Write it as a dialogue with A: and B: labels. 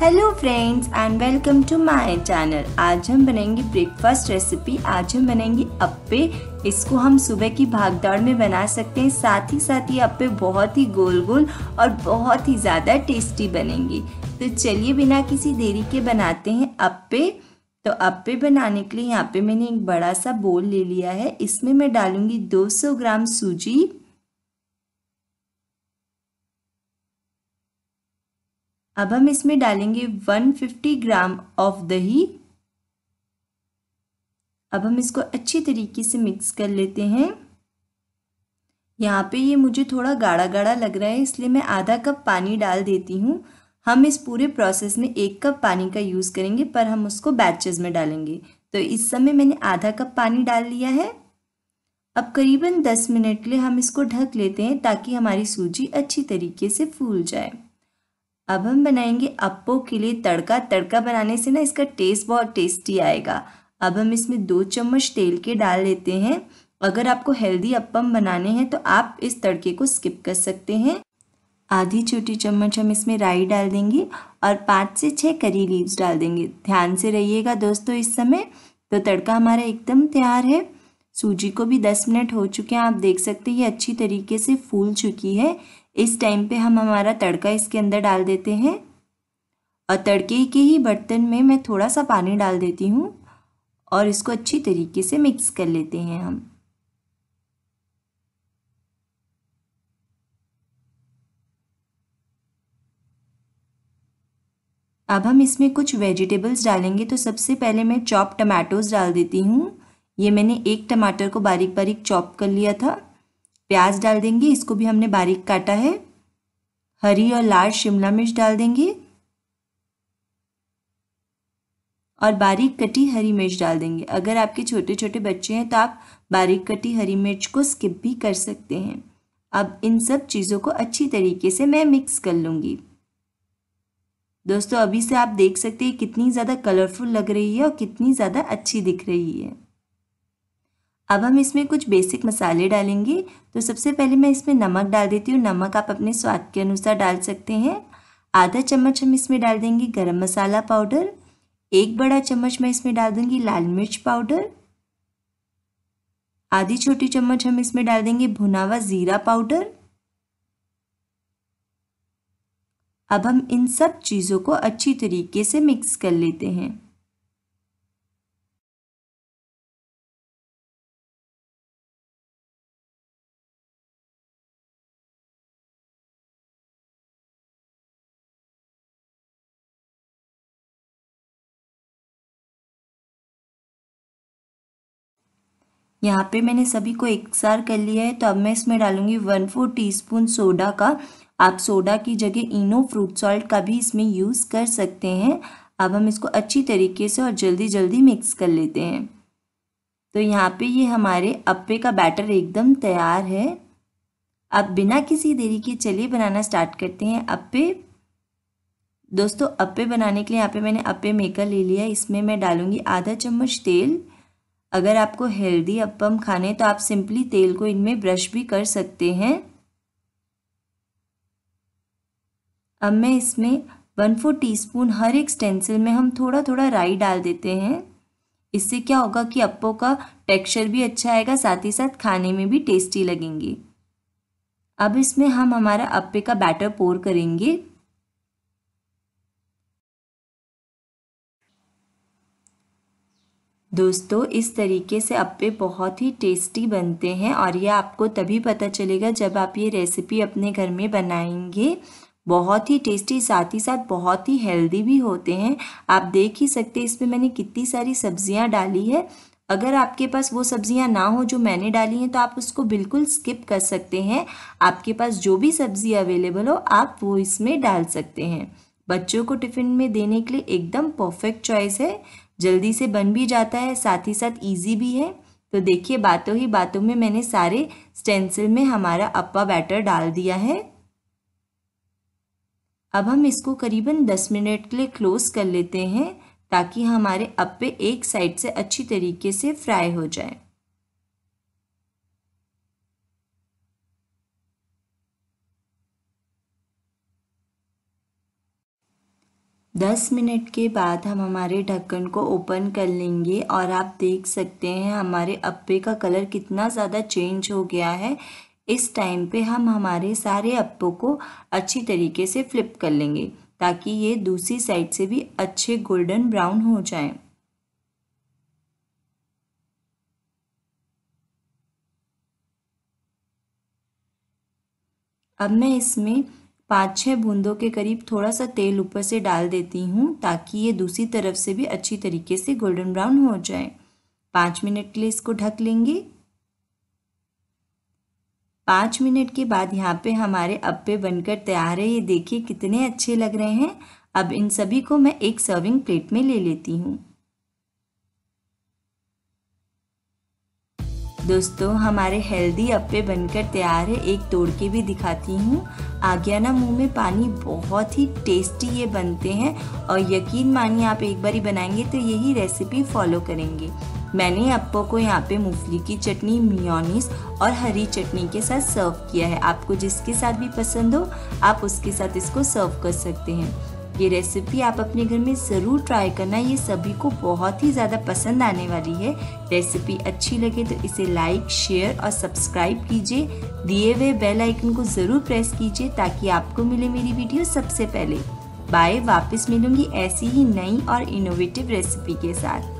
A: Hello friends and welcome to my channel आज हम बनाएंगे ब्रेकफास्ट रेसिपी आज हम बनाएंगे अप्पे इसको हम सुबह की भागदौड़ में बना सकते हैं साथ ही साथ ये अप्पे बहुत ही गोल गोल और बहुत ही ज़्यादा टेस्टी बनेंगे तो चलिए बिना किसी देरी के बनाते हैं अप्पे तो अप्पे बनाने के लिए यहाँ पे मैंने एक बड़ा सा बोल ले लिया है इसमें मैं डालूँगी दो ग्राम सूजी अब हम इसमें डालेंगे 150 ग्राम ऑफ दही अब हम इसको अच्छी तरीके से मिक्स कर लेते हैं यहाँ पे ये मुझे थोड़ा गाढ़ा गाढ़ा लग रहा है इसलिए मैं आधा कप पानी डाल देती हूँ हम इस पूरे प्रोसेस में एक कप पानी का यूज़ करेंगे पर हम उसको बैचेस में डालेंगे तो इस समय मैंने आधा कप पानी डाल लिया है अब करीबन 10 मिनट के लिए हम इसको ढक लेते हैं ताकि हमारी सूजी अच्छी तरीके से फूल जाए अब हम बनाएंगे अप्पो के लिए तड़का तड़का बनाने से ना इसका टेस्ट बहुत टेस्टी आएगा अब हम इसमें दो चम्मच तेल के डाल लेते हैं अगर आपको हेल्दी अप्पम बनाने हैं तो आप इस तड़के को स्किप कर सकते हैं आधी छोटी चम्मच हम इसमें राई डाल देंगे और पाँच से छः करी लीव्स डाल देंगे ध्यान से रहिएगा दोस्तों इस समय तो तड़का हमारा एकदम तैयार है सूजी को भी दस मिनट हो चुके हैं आप देख सकते हैं ये अच्छी तरीके से फूल चुकी है इस टाइम पे हम हमारा तड़का इसके अंदर डाल देते हैं और तड़के के ही बर्तन में मैं थोड़ा सा पानी डाल देती हूँ और इसको अच्छी तरीके से मिक्स कर लेते हैं हम अब हम इसमें कुछ वेजिटेबल्स डालेंगे तो सबसे पहले मैं चॉप टमाटोज़ डाल देती हूँ ये मैंने एक टमाटर को बारीक बारीक चॉप कर लिया था प्याज डाल देंगे इसको भी हमने बारीक काटा है हरी और लाल शिमला मिर्च डाल देंगे और बारीक कटी हरी मिर्च डाल देंगे अगर आपके छोटे छोटे बच्चे हैं तो आप बारीक कटी हरी मिर्च को स्किप भी कर सकते हैं अब इन सब चीज़ों को अच्छी तरीके से मैं मिक्स कर लूँगी दोस्तों अभी से आप देख सकते हैं कितनी ज़्यादा कलरफुल लग रही है और कितनी ज़्यादा अच्छी दिख रही है अब हम इसमें कुछ बेसिक मसाले डालेंगे तो सबसे पहले मैं इसमें नमक डाल देती हूँ नमक आप अपने स्वाद के अनुसार डाल सकते हैं आधा चम्मच हम इसमें डाल देंगे गरम मसाला पाउडर एक बड़ा चम्मच मैं इसमें डाल दूंगी लाल मिर्च पाउडर आधी छोटी चम्मच हम इसमें डाल देंगे भुना हुआ ज़ीरा पाउडर अब हम इन सब चीज़ों को अच्छी तरीके से मिक्स कर लेते हैं यहाँ पे मैंने सभी को एक सार कर लिया है तो अब मैं इसमें डालूंगी वन फोर टी सोडा का आप सोडा की जगह इनो फ्रूट सॉल्ट का भी इसमें यूज़ कर सकते हैं अब हम इसको अच्छी तरीके से और जल्दी जल्दी मिक्स कर लेते हैं तो यहाँ पे ये हमारे अप्पे का बैटर एकदम तैयार है अब बिना किसी देरी के चलिए बनाना स्टार्ट करते हैं अप्पे दोस्तों अप्पे बनाने के लिए यहाँ पे मैंने अप्पे मेकर ले लिया इसमें मैं डालूँगी आधा चम्मच तेल अगर आपको हेल्दी अप्पम खाने तो आप सिंपली तेल को इनमें ब्रश भी कर सकते हैं अब मैं इसमें वन फोर टीस्पून हर एक स्टेंसिल में हम थोड़ा थोड़ा राई डाल देते हैं इससे क्या होगा कि अप्पो का टेक्सचर भी अच्छा आएगा साथ ही साथ खाने में भी टेस्टी लगेंगे अब इसमें हम हमारा अप्पे का बैटर पोर करेंगे दोस्तों इस तरीके से अप्पे बहुत ही टेस्टी बनते हैं और ये आपको तभी पता चलेगा जब आप ये रेसिपी अपने घर में बनाएंगे बहुत ही टेस्टी साथ ही साथ बहुत ही हेल्दी भी होते हैं आप देख ही सकते हैं इसमें मैंने कितनी सारी सब्जियां डाली है अगर आपके पास वो सब्जियां ना हो जो मैंने डाली हैं तो आप उसको बिल्कुल स्किप कर सकते हैं आपके पास जो भी सब्जी अवेलेबल हो आप वो इसमें डाल सकते हैं बच्चों को टिफ़िन में देने के लिए एकदम परफेक्ट चॉइस है जल्दी से बन भी जाता है साथ ही साथ ईजी भी है तो देखिए बातों ही बातों में मैंने सारे स्टेंसिल में हमारा अप्पा बैटर डाल दिया है अब हम इसको करीबन 10 मिनट के लिए क्लोज कर लेते हैं ताकि हमारे अप्पे एक साइड से अच्छी तरीके से फ्राई हो जाए 10 मिनट के बाद हम हमारे ढक्कन को ओपन कर लेंगे और आप देख सकते हैं हमारे अप्पे का कलर कितना ज़्यादा चेंज हो गया है इस टाइम पे हम हमारे सारे अप्पों को अच्छी तरीके से फ्लिप कर लेंगे ताकि ये दूसरी साइड से भी अच्छे गोल्डन ब्राउन हो जाएं। अब मैं इसमें पाँच छः बूंदों के करीब थोड़ा सा तेल ऊपर से डाल देती हूँ ताकि ये दूसरी तरफ से भी अच्छी तरीके से गोल्डन ब्राउन हो जाए पाँच मिनट के लिए इसको ढक लेंगे पाँच मिनट के बाद यहाँ पे हमारे अप्पे बनकर तैयार है ये देखिए कितने अच्छे लग रहे हैं अब इन सभी को मैं एक सर्विंग प्लेट में ले लेती हूँ दोस्तों हमारे हेल्दी अप्पे बनकर तैयार है एक तोड़ के भी दिखाती हूँ आज्ञाना मुंह में पानी बहुत ही टेस्टी ये बनते हैं और यकीन मानिए आप एक बार ही बनाएंगे तो यही रेसिपी फॉलो करेंगे मैंने अप्पो को यहाँ पे मूंगफली की चटनी मियोनीस और हरी चटनी के साथ सर्व किया है आपको जिसके साथ भी पसंद हो आप उसके साथ इसको सर्व कर सकते हैं ये रेसिपी आप अपने घर में ज़रूर ट्राई करना ये सभी को बहुत ही ज़्यादा पसंद आने वाली है रेसिपी अच्छी लगे तो इसे लाइक शेयर और सब्सक्राइब कीजिए दिए हुए बेल आइकन को ज़रूर प्रेस कीजिए ताकि आपको मिले मेरी वीडियो सबसे पहले बाय वापस मिलूंगी ऐसी ही नई और इनोवेटिव रेसिपी के साथ